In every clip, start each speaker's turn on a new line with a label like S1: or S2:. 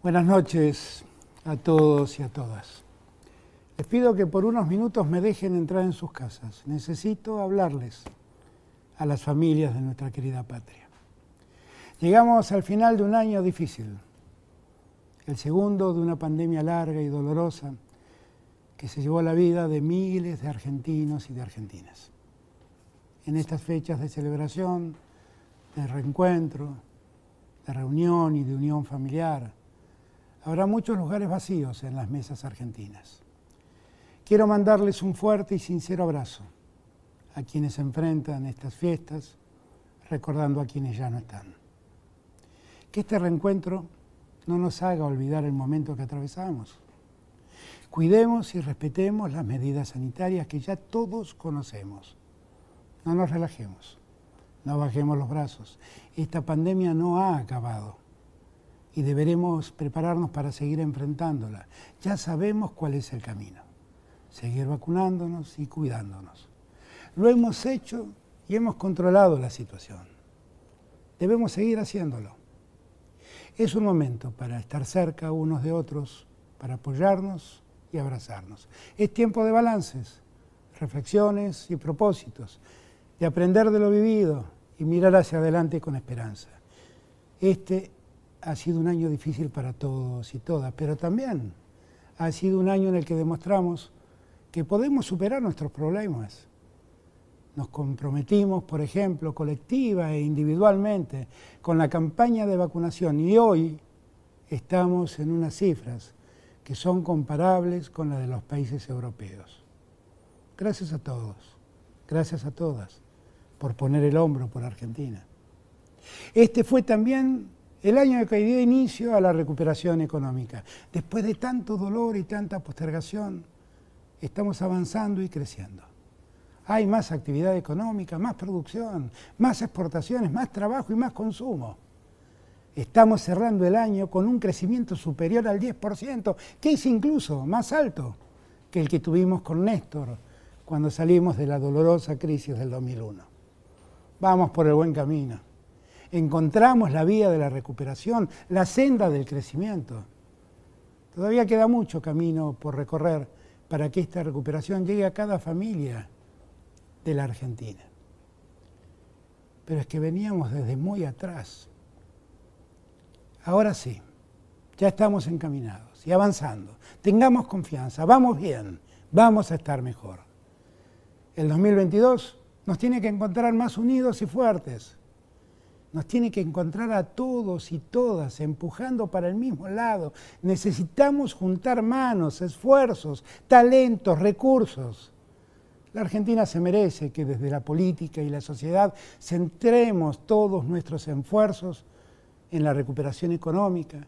S1: Buenas noches a todos y a todas. Les pido que por unos minutos me dejen entrar en sus casas. Necesito hablarles a las familias de nuestra querida patria. Llegamos al final de un año difícil, el segundo de una pandemia larga y dolorosa que se llevó la vida de miles de argentinos y de argentinas. En estas fechas de celebración, de reencuentro, de reunión y de unión familiar, habrá muchos lugares vacíos en las mesas argentinas. Quiero mandarles un fuerte y sincero abrazo a quienes enfrentan estas fiestas, recordando a quienes ya no están. Que este reencuentro no nos haga olvidar el momento que atravesamos. Cuidemos y respetemos las medidas sanitarias que ya todos conocemos. No nos relajemos, no bajemos los brazos. Esta pandemia no ha acabado y deberemos prepararnos para seguir enfrentándola. Ya sabemos cuál es el camino, seguir vacunándonos y cuidándonos. Lo hemos hecho y hemos controlado la situación. Debemos seguir haciéndolo. Es un momento para estar cerca unos de otros, para apoyarnos y abrazarnos. Es tiempo de balances, reflexiones y propósitos, de aprender de lo vivido y mirar hacia adelante con esperanza. Este ha sido un año difícil para todos y todas, pero también ha sido un año en el que demostramos que podemos superar nuestros problemas. Nos comprometimos, por ejemplo, colectiva e individualmente con la campaña de vacunación y hoy estamos en unas cifras que son comparables con las de los países europeos. Gracias a todos, gracias a todas por poner el hombro por Argentina. Este fue también el año que dio inicio a la recuperación económica. Después de tanto dolor y tanta postergación, estamos avanzando y creciendo. Hay más actividad económica, más producción, más exportaciones, más trabajo y más consumo. Estamos cerrando el año con un crecimiento superior al 10%, que es incluso más alto que el que tuvimos con Néstor cuando salimos de la dolorosa crisis del 2001. Vamos por el buen camino encontramos la vía de la recuperación, la senda del crecimiento. Todavía queda mucho camino por recorrer para que esta recuperación llegue a cada familia de la Argentina. Pero es que veníamos desde muy atrás. Ahora sí, ya estamos encaminados y avanzando. Tengamos confianza, vamos bien, vamos a estar mejor. El 2022 nos tiene que encontrar más unidos y fuertes nos tiene que encontrar a todos y todas empujando para el mismo lado. Necesitamos juntar manos, esfuerzos, talentos, recursos. La Argentina se merece que desde la política y la sociedad centremos todos nuestros esfuerzos en la recuperación económica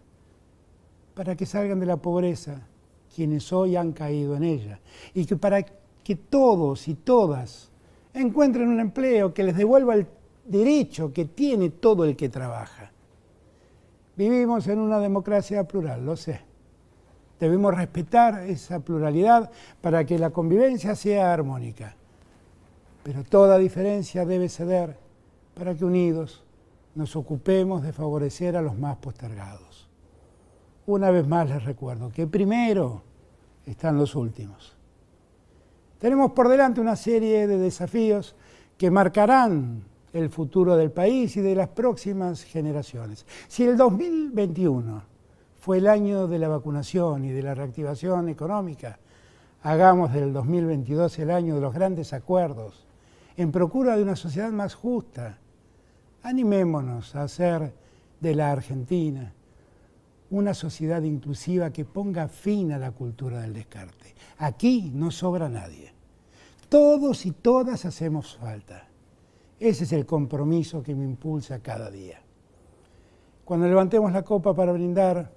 S1: para que salgan de la pobreza quienes hoy han caído en ella y que para que todos y todas encuentren un empleo que les devuelva el derecho que tiene todo el que trabaja. Vivimos en una democracia plural, lo sé. Debemos respetar esa pluralidad para que la convivencia sea armónica. Pero toda diferencia debe ceder para que unidos nos ocupemos de favorecer a los más postergados. Una vez más les recuerdo que primero están los últimos. Tenemos por delante una serie de desafíos que marcarán el futuro del país y de las próximas generaciones. Si el 2021 fue el año de la vacunación y de la reactivación económica, hagamos del 2022 el año de los grandes acuerdos en procura de una sociedad más justa. Animémonos a hacer de la Argentina una sociedad inclusiva que ponga fin a la cultura del descarte. Aquí no sobra nadie. Todos y todas hacemos falta. Ese es el compromiso que me impulsa cada día. Cuando levantemos la copa para brindar,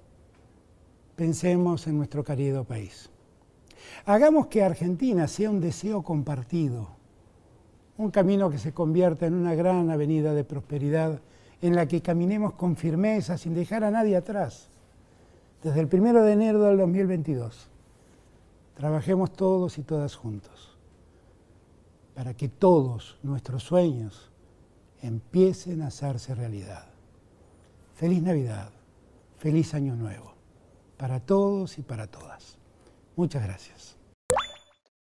S1: pensemos en nuestro querido país. Hagamos que Argentina sea un deseo compartido, un camino que se convierta en una gran avenida de prosperidad en la que caminemos con firmeza, sin dejar a nadie atrás. Desde el primero de enero del 2022, trabajemos todos y todas juntos para que todos nuestros sueños empiecen a hacerse realidad. Feliz Navidad, feliz Año Nuevo, para todos y para todas. Muchas gracias.